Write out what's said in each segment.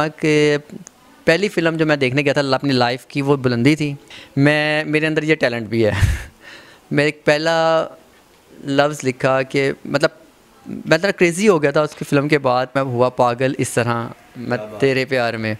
कि पहली फ़िल्म जो मैं देखने गया था अपनी लाइफ की वो बुलंदी थी मैं मेरे अंदर ये टैलेंट भी है मैं एक पहला लफ्ज़ लिखा कि मतलब मैं तरह क्रेज़ी हो गया था उसकी फ़िल्म के बाद मैं हुआ पागल इस तरह मैं तेरे प्यार में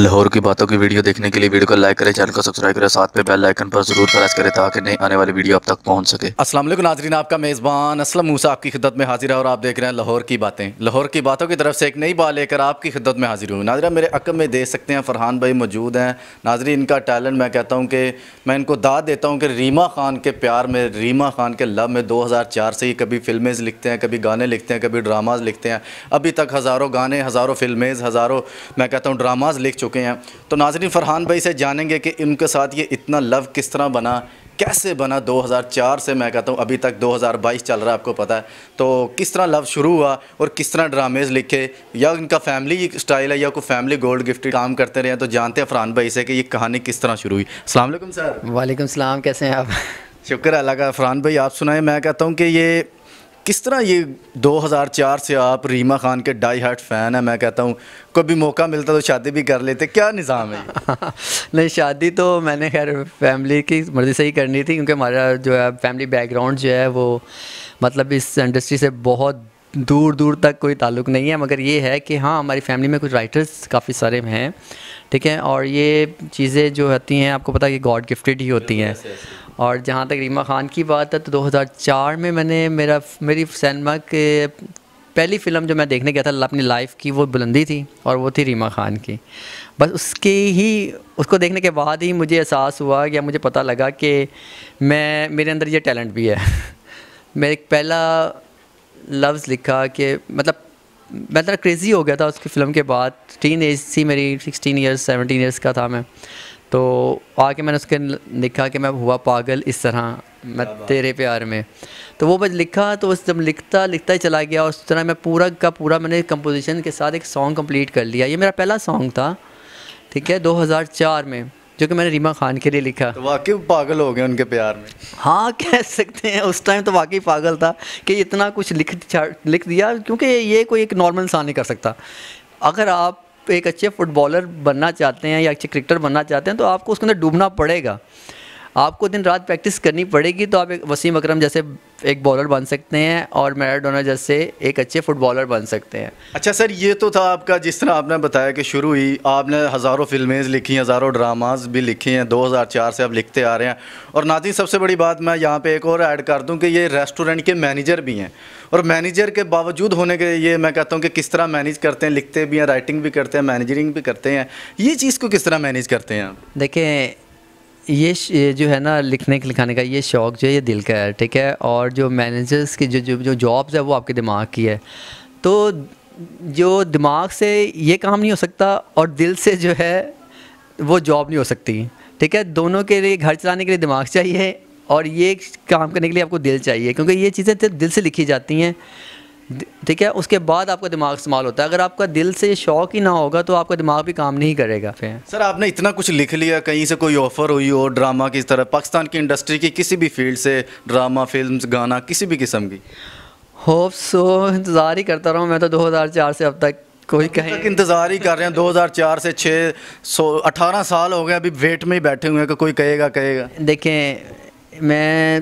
लाहौर की बातों की वीडियो देखने के लिए वीडियो को लाइक करें चैनल को सब्सक्राइब करें साथ में बेल आइकन पर जरूर प्रेस करें ताकि नई आने वाली वीडियो आप तक पहुंच सके वालेकुम नाजरीन आपका मेज़बान असलम मूसा आपकी खिदत में हाजिर है और आप देख रहे हैं लाहौर की बातें लाहौर की बातों की तरफ से एक नई बात लेकर आपकी खिदत में हाजिर हुई नाजरा मेरे अकब में देख सकते हैं फरहान भाई मौजूद हैं नाजरी इनका टैलेंट मैं कहता हूँ कि मैं इनको दाद देता हूँ कि रीमा खान के प्यार में रीमा खान के लव में दो हज़ार चार से ही कभी फिल्में लिखते हैं कभी गाने लिखते हैं कभी ड्रामाज लिखते हैं अभी तक हज़ारों गाने हज़ारों फिल्में हज़ारों मैं कहता हूँ ड्रामाज लिख चुके चुके हैं तो नाजरीन फरहान भाई से जानेंगे कि उनके साथ ये इतना लव किस तरह बना कैसे बना 2004 से मैं कहता हूँ अभी तक 2022 चल रहा है आपको पता है तो किस तरह लव शुरू हुआ और किस तरह ड्रामेज लिखे या इनका फैमिली स्टाइल है या कोई फैमिली गोल्ड गिफ्ट काम करते रहे तो जानते हैं फरहान भाई से कि ये कहानी किस तरह शुरू हुई अल्लाम सर वालेकुम सलाम कैसे हैं आप शुक्र अल्लाह का फरहान भाई आप सुनाएं मैं कहता हूँ कि ये किस तरह ये 2004 से आप रीमा खान के डाई हार्ट फ़ैन हैं मैं कहता हूँ कभी मौका मिलता तो शादी भी कर लेते क्या निज़ाम है नहीं शादी तो मैंने खैर फैमिली की मर्ज़ी से ही करनी थी क्योंकि हमारा जो है फैमिली बैकग्राउंड जो है वो मतलब इस इंडस्ट्री से बहुत दूर दूर तक कोई ताल्लुक नहीं है मगर ये है कि हाँ हमारी फैमिली में कुछ राइटर्स काफ़ी सारे हैं ठीक है और ये चीज़ें जो होती हैं आपको पता है कि गॉड गिफ्टेड ही होती हैं और जहाँ तक रीमा ख़ान की बात है तो 2004 में मैंने मेरा मेरी सैनमा के पहली फ़िल्म जो मैं देखने गया था अपनी लाइफ की वो बुलंदी थी और वो थी रीमा ख़ान की बस उसके ही उसको देखने के बाद ही मुझे एहसास हुआ या मुझे पता लगा कि मैं मेरे अंदर ये टैलेंट भी है मैं एक पहला लफ्ज़ लिखा कि मतलब मैं तरह क्रेज़ी हो गया था उसकी फ़िल्म के बाद टीन एज थी मेरी सिक्सटीन ईयर्स सेवनटीन ईयर्स का था मैं तो आके मैंने उसके लिखा कि मैं हुआ पागल इस तरह मैं तेरे प्यार में तो वो बस लिखा तो उस जब लिखता लिखता ही चला गया और उस तरह मैं पूरा का पूरा मैंने कंपोजिशन के साथ एक सॉन्ग कंप्लीट कर लिया ये मेरा पहला सॉन्ग था ठीक है 2004 में जो कि मैंने रीमा खान के लिए लिखा तो वाकई पागल हो गए उनके प्यार में हाँ कह सकते हैं उस टाइम तो वाकई पागल था कि इतना कुछ लिख लिख दिया क्योंकि ये कोई एक नॉर्मल इंसान नहीं कर सकता अगर आप एक अच्छे फुटबॉलर बनना चाहते हैं या अच्छे क्रिकेटर बनना चाहते हैं तो आपको उसके अंदर डूबना पड़ेगा आपको दिन रात प्रैक्टिस करनी पड़ेगी तो आप एक वसीम अकरम जैसे एक बॉलर बन सकते हैं और मैराडोना जैसे एक अच्छे फुटबॉलर बन सकते हैं अच्छा सर ये तो था आपका जिस तरह आपने बताया कि शुरू ही आपने हज़ारों फिल्में लिखी हैं हज़ारों ड्रामाज भी लिखे हैं 2004 से आप लिखते आ रहे हैं और नाजी सबसे बड़ी बात मैं यहाँ पर एक और ऐड कर दूँ कि ये रेस्टोरेंट के मैनेजर भी हैं और मैनेजर के बावजूद होने के ये मैं कहता हूँ कि किस तरह मैनेज करते हैं लिखते भी हैं राइटिंग भी करते हैं मैनेजरिंग भी करते हैं ये चीज़ को किस तरह मैनेज करते हैं आप देखें ये, जो है ना लिखने के लिखाने का ये शौक़ जो है ये दिल का है ठीक है और जो मैनेजर्स की जो जो जॉब्स है वो आपके दिमाग की है तो जो दिमाग से ये काम नहीं हो सकता और दिल से जो है वो जॉब नहीं हो सकती ठीक है दोनों के लिए घर चलाने के लिए दिमाग चाहिए और ये काम करने के लिए आपको दिल चाहिए क्योंकि ये चीज़ें दिल से लिखी जाती हैं ठीक है उसके बाद आपका दिमाग इस्तेमाल होता है अगर आपका दिल से शौक ही ना होगा तो आपका दिमाग भी काम नहीं करेगा फिर सर आपने इतना कुछ लिख लिया कहीं से कोई ऑफर हुई हो ड्रामा की तरह पाकिस्तान की इंडस्ट्री की किसी भी फील्ड से ड्रामा फिल्म गाना किसी भी किस्म की होप सो इंतज़ार ही करता रहा हूँ मैं तो दो से अब तक कोई कहीं तक इंतज़ार ही कर रहे हैं 2004 से छः सौ अठारह साल हो गए अभी वेट में ही बैठे हुए हैं कि कोई कहेगा कहेगा देखें मैं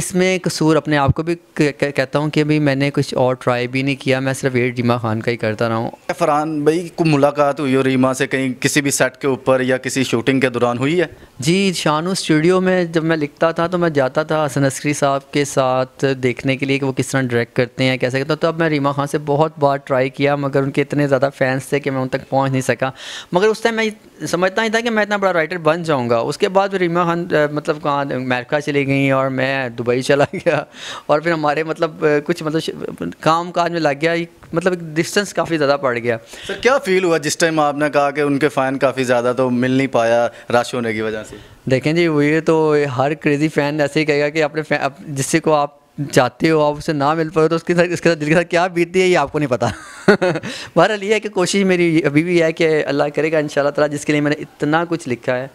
इसमें कसूर अपने आप को भी कहता हूँ कि अभी मैंने कुछ और ट्राई भी नहीं किया मैं सिर्फ ये रीमा खान का ही करता रहा हूँ फरहान भाई को मुलाकात हुई हो रीमा से कहीं किसी भी सेट के ऊपर या किसी शूटिंग के दौरान हुई है जी शानू स्टूडियो में जब मैं लिखता था तो मैं जाता था हसन अस्करी साहब के साथ देखने के लिए कि वो किस तरह डायरेक्ट करते हैं कैसे करते हैं तो अब मैं रीमा खान से बहुत बार ट्राई किया मगर उनके इतने ज़्यादा फैंस थे कि मैं उन तक पहुँच नहीं सका मगर उस टाइम मैं समझता ही था कि मैं इतना बड़ा राइटर बन जाऊँगा उसके बाद रीमा खान मतलब कहाँ अमेरिका चली गई और मैं मैं दुबई चला गया और फिर हमारे मतलब कुछ मतलब काम काज में लग गया मतलब डिस्टेंस काफ़ी ज़्यादा पड़ गया सर क्या फील हुआ जिस टाइम आपने कहा कि उनके फ़ैन काफ़ी ज़्यादा तो मिल नहीं पाया राश होने की वजह से देखें जी वो ये तो हर क्रेज़ी फ़ैन ऐसे ही कहेगा कि अपने जिससे को आप चाहते हो आप उसे ना मिल पाओ तो उसके साथ इसके साथ दिल के साथ क्या बीतती है ये आपको नहीं पता बहरहाल ये है कि कोशिश मेरी अभी भी है कि अल्लाह करेगा इन शाला जिसके लिए मैंने इतना कुछ लिखा है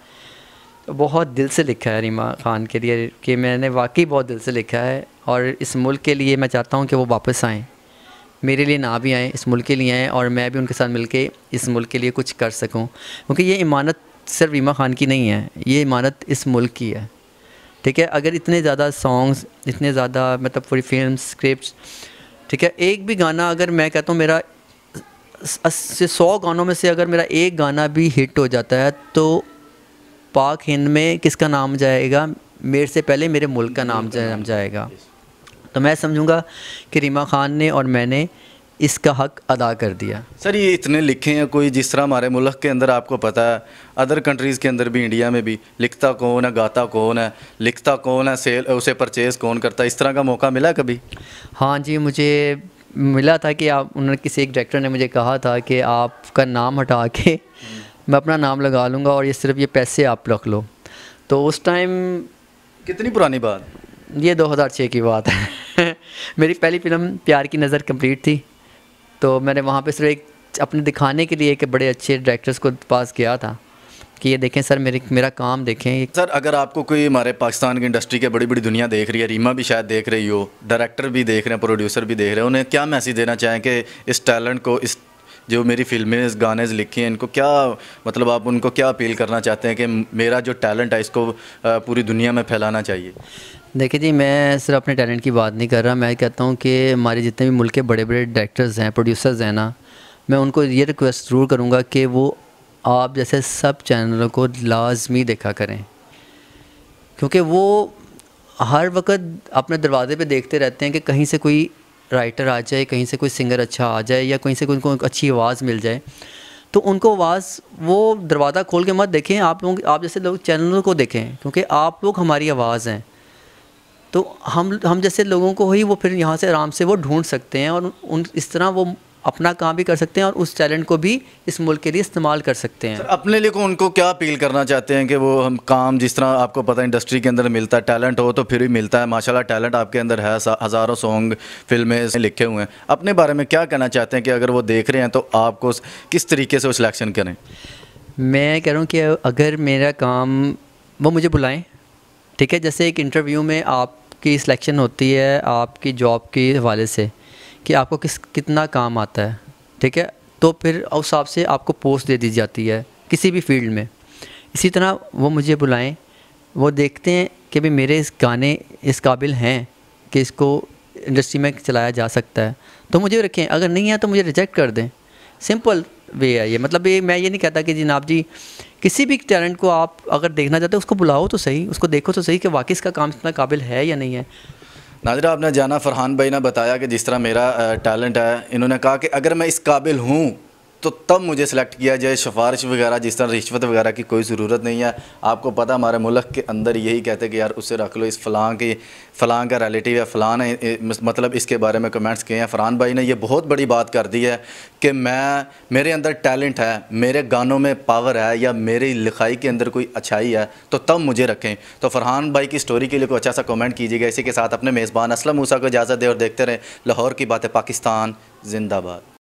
तो बहुत दिल से लिखा है रीमा खान के लिए कि मैंने वाकई बहुत दिल से लिखा है और इस मुल्क के लिए मैं चाहता हूँ कि वो वापस आएँ मेरे लिए ना भी आएँ इस मुल्क के लिए आएँ और मैं भी उनके साथ मिल के इस मुल्क के लिए कुछ कर सकूँ क्योंकि ये इमानत सिर्फ रीमा खान की नहीं है ये इमानत इस मुल्क की है ठीक है अगर इतने ज़्यादा सॉन्ग्स इतने ज़्यादा मतलब पूरी फिल्म स्क्रिप्ट ठीक है एक भी गाना अगर मैं कहता हूँ मेरा अस्सी सौ गानों में से अगर मेरा एक गाना भी हिट हो जाता है तो पाक हिंद में किसका नाम जाएगा मेरे से पहले मेरे मुल्क का नाम जाएगा, जाएगा। तो मैं समझूंगा कि रीमा खान ने और मैंने इसका हक अदा कर दिया सर ये इतने लिखे हैं कोई जिस तरह हमारे मुल्क के अंदर आपको पता है अदर कंट्रीज़ के अंदर भी इंडिया में भी लिखता कौन है गाता कौन है लिखता कौन है सेल उसे परचेज़ कौन करता है इस तरह का मौका मिला कभी हाँ जी मुझे मिला था कि आप उन्होंने किसी एक डायरेक्टर ने मुझे कहा था कि आपका नाम हटा के हम्म। मैं अपना नाम लगा लूँगा और ये सिर्फ ये पैसे आप रख लो तो उस टाइम कितनी पुरानी बात ये 2006 की बात है मेरी पहली फिल्म प्यार की नज़र कंप्लीट थी तो मैंने वहाँ पे सिर्फ एक अपने दिखाने के लिए एक बड़े अच्छे डायरेक्टर्स को पास किया था कि ये देखें सर मेरे मेरा काम देखें सर अगर आपको कोई हमारे पाकिस्तान की इंडस्ट्री के बड़ी बड़ी दुनिया देख रही है रीमा भी शायद देख रही हो डायरेक्टर भी देख रहे हैं प्रोड्यूसर भी देख रहे हैं उन्हें क्या मैसेज देना चाहें कि इस टैलेंट को इस जो मेरी फिल्में गाने लिखी हैं इनको क्या मतलब आप उनको क्या अपील करना चाहते हैं कि मेरा जो टैलेंट है इसको पूरी दुनिया में फैलाना चाहिए देखिए जी मैं सिर्फ अपने टैलेंट की बात नहीं कर रहा मैं कहता हूँ कि हमारे जितने भी मुल्क के बड़े बड़े डायरेक्टर्स हैं प्रोड्यूसर्स हैं ना मैं उनको ये रिक्वेस्ट ज़रूर करूँगा कि वो आप जैसे सब चैनलों को लाजमी देखा करें क्योंकि वो हर वक्त अपने दरवाज़े पे देखते रहते हैं कि कहीं से कोई राइटर आ जाए कहीं से कोई सिंगर अच्छा आ जाए या कहीं से कोई उनको अच्छी आवाज़ मिल जाए तो उनको आवाज़ वो दरवाज़ा खोल के मत देखें आप लोग आप जैसे लोग चैनलों को देखें क्योंकि आप लोग हमारी आवाज़ हैं तो हम हम जैसे लोगों को ही वो फिर यहाँ से आराम से वो ढूंढ सकते हैं और उन इस तरह वो अपना काम भी कर सकते हैं और उस टैलेंट को भी इस मुल्क के लिए इस्तेमाल कर सकते हैं अपने लिए को उनको क्या अपील करना चाहते हैं कि वो हम काम जिस तरह आपको पता है इंडस्ट्री के अंदर मिलता है टैलेंट हो तो फिर भी मिलता है माशाल्लाह टैलेंट आपके अंदर है हज़ारों सॉन्ग फिल्में लिखे हुए हैं अपने बारे में क्या कहना चाहते हैं कि अगर वो देख रहे हैं तो आपको किस तरीके से वो सिलेक्शन करें मैं कह रहा हूँ कि अगर मेरा काम वो मुझे बुलाएँ ठीक है जैसे एक इंटरव्यू में आपकी सिलेक्शन होती है आपकी जॉब के हवाले से कि आपको किस कितना काम आता है ठीक है तो फिर उस हिसाब से आपको पोस्ट दे दी जाती है किसी भी फील्ड में इसी तरह वो मुझे बुलाएं वो देखते हैं कि भाई मेरे इस गाने इस काबिल हैं कि इसको इंडस्ट्री में चलाया जा सकता है तो मुझे रखें अगर नहीं है तो मुझे रिजेक्ट कर दें सिंपल वे है ये मतलब ये मैं ये नहीं कहता कि जनाब जी किसी भी टैलेंट को आप अगर देखना चाहते हो उसको बुलाओ तो सही उसको देखो तो सही कि वाकई इसका काम इतना काबिल है या नहीं है नाजरा आपने जाना फ़रहान भाई ने बताया कि जिस तरह मेरा टैलेंट है इन्होंने कहा कि अगर मैं इस काबिल हूँ तो तब मुझे सिलेक्ट किया जाए सिफारिश वगैरह जिस तरह रिश्वत वगैरह की कोई ज़रूरत नहीं है आपको पता हमारे मुल्क के अंदर यही कहते हैं कि यार उसे रख लो इस फ़लाँ के फ़लाँ का रिलेटिव या फलां ने मतलब इसके बारे में कमेंट्स किए हैं फ़रहान भाई ने यह बहुत बड़ी बात कर दी है कि मैं मेरे अंदर टैलेंट है मेरे गानों में पावर है या मेरी लिखाई के अंदर कोई अच्छाई है तो तब मुझे रखें तो फ़रहान भाई की स्टोरी के लिए कोई अच्छा सा कमेंट कीजिएगा इसी के साथ अपने मेज़बान असलम मूसा को इजाज़त दें और देखते रहें लाहौर की बातें पाकिस्तान जिंदाबाद